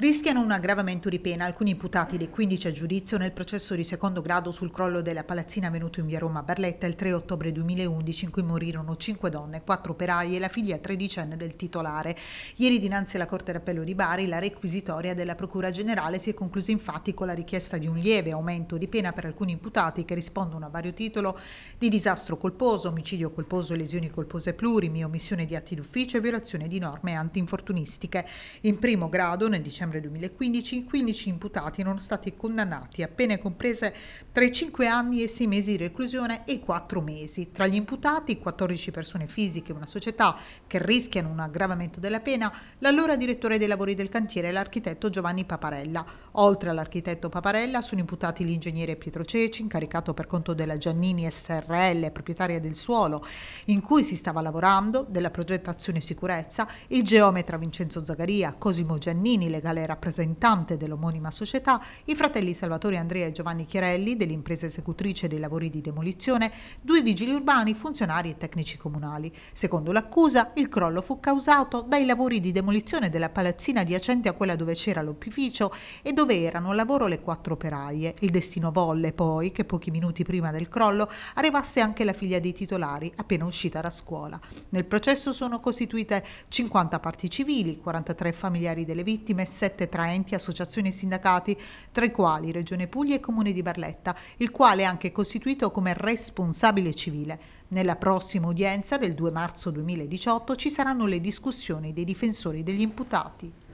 rischiano un aggravamento di pena alcuni imputati dei 15 a giudizio nel processo di secondo grado sul crollo della palazzina avvenuto in via Roma Barletta il 3 ottobre 2011 in cui morirono 5 donne, 4 operai e la figlia tredicenne del titolare. Ieri dinanzi alla Corte d'Appello di Bari la requisitoria della Procura Generale si è conclusa infatti con la richiesta di un lieve aumento di pena per alcuni imputati che rispondono a vario titolo di disastro colposo, omicidio colposo lesioni colpose plurimi, omissione di atti d'ufficio e violazione di norme antinfortunistiche. In primo grado nel dicembre dicembre 2015, 15 imputati erano stati condannati a pene comprese tra i 5 anni e 6 mesi di reclusione e 4 mesi. Tra gli imputati 14 persone fisiche e una società che rischiano un aggravamento della pena, l'allora direttore dei lavori del cantiere, l'architetto Giovanni Paparella. Oltre all'architetto Paparella sono imputati l'ingegnere Pietro Ceci, incaricato per conto della Giannini SRL, proprietaria del suolo, in cui si stava lavorando, della progettazione e sicurezza, il geometra Vincenzo Zagaria, Cosimo Giannini, legale quale rappresentante dell'omonima società, i fratelli Salvatore Andrea e Giovanni Chiarelli, dell'impresa esecutrice dei lavori di demolizione, due vigili urbani, funzionari e tecnici comunali. Secondo l'accusa, il crollo fu causato dai lavori di demolizione della palazzina adiacente a quella dove c'era l'opificio e dove erano al lavoro le quattro operaie. Il destino volle poi che pochi minuti prima del crollo arrivasse anche la figlia dei titolari, appena uscita da scuola. Nel processo sono costituite 50 parti civili, 43 familiari delle vittime e 7 17 tra enti, associazioni e sindacati, tra i quali Regione Puglia e Comune di Barletta, il quale è anche costituito come responsabile civile. Nella prossima udienza del 2 marzo 2018 ci saranno le discussioni dei difensori degli imputati.